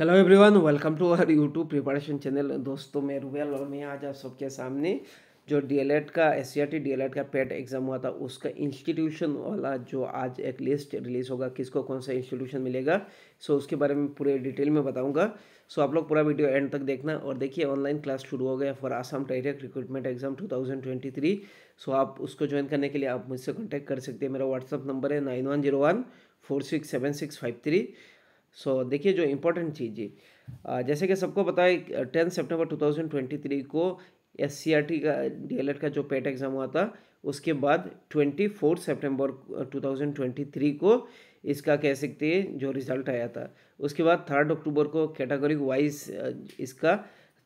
hello everyone welcome to our YouTube preparation channel दोस्तों मैं रुबेल और मैं आज आप सबके सामने जो डीएलएड का एस सी e का पेट एग्ज़ाम e हुआ था उसका इंस्टीट्यूशन वाला जो आज एक लिस्ट रिलीज़ होगा किसको कौन सा इंस्टीट्यूशन मिलेगा सो उसके बारे में पूरे डिटेल में बताऊंगा सो आप लोग पूरा वीडियो एंड तक देखना और देखिए ऑनलाइन क्लास शुरू हो गया for Assam direct recruitment exam two so आप उसको ज्वाइन करने के लिए आप मुझसे कॉन्टैक्ट कर सकते हैं मेरा व्हाट्सअप नंबर है nine one zero one four six seven six five three so so, देखिए जो इम्पोर्टेंट है जैसे कि सबको पता है टेंथ सेप्टेम्बर टू को एस सी आर टी का डी का जो पेट एग्ज़ाम हुआ था उसके बाद ट्वेंटी फोर्थ सेप्टेम्बर टू को इसका कह सकते हैं जो रिज़ल्ट आया था उसके बाद थर्ड अक्टूबर को कैटेगरी वाइज इसका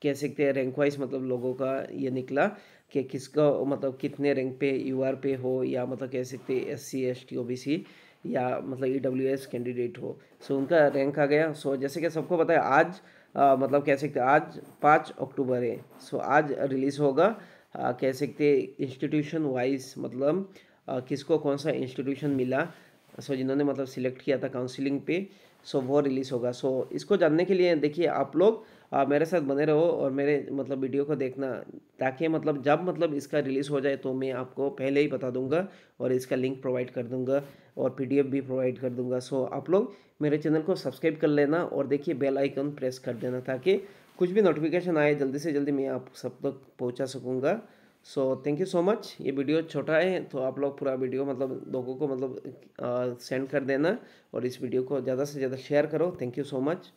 कह सकते हैं रैंक वाइज मतलब लोगों का ये निकला कि किसका मतलब कितने रैंक पे यूआर पे हो या मतलब कह सकते S C S T O B C या मतलब ई डब्ल्यू एस कैंडिडेट हो सो उनका रैंक आ गया सो जैसे कि सबको पता है आज आ, मतलब कह सकते आज पाँच अक्टूबर है सो आज रिलीज़ होगा आ, कह सकते इंस्टीट्यूशन वाइज मतलब आ, किसको कौन सा इंस्टीट्यूशन मिला सो जिन्होंने मतलब सिलेक्ट किया था काउंसिलिंग पे सो वो रिलीज़ होगा सो इसको जानने के लिए देखिए आप लोग आ, मेरे साथ बने रहो और मेरे मतलब वीडियो को देखना ताकि मतलब जब मतलब इसका रिलीज़ हो जाए तो मैं आपको पहले ही बता दूंगा और इसका लिंक प्रोवाइड कर दूंगा और पीडीएफ भी प्रोवाइड कर दूंगा सो आप लोग मेरे चैनल को सब्सक्राइब कर लेना और देखिए बेल आइकन प्रेस कर देना ताकि कुछ भी नोटिफिकेशन आए जल्दी से जल्दी मैं आप सब तक पहुँचा सकूँगा so thank you so much ये वीडियो छोटा है तो आप लोग पूरा वीडियो मतलब लोगों को मतलब सेंड कर देना और इस वीडियो को ज़्यादा से ज़्यादा शेयर करो थैंक यू सो मच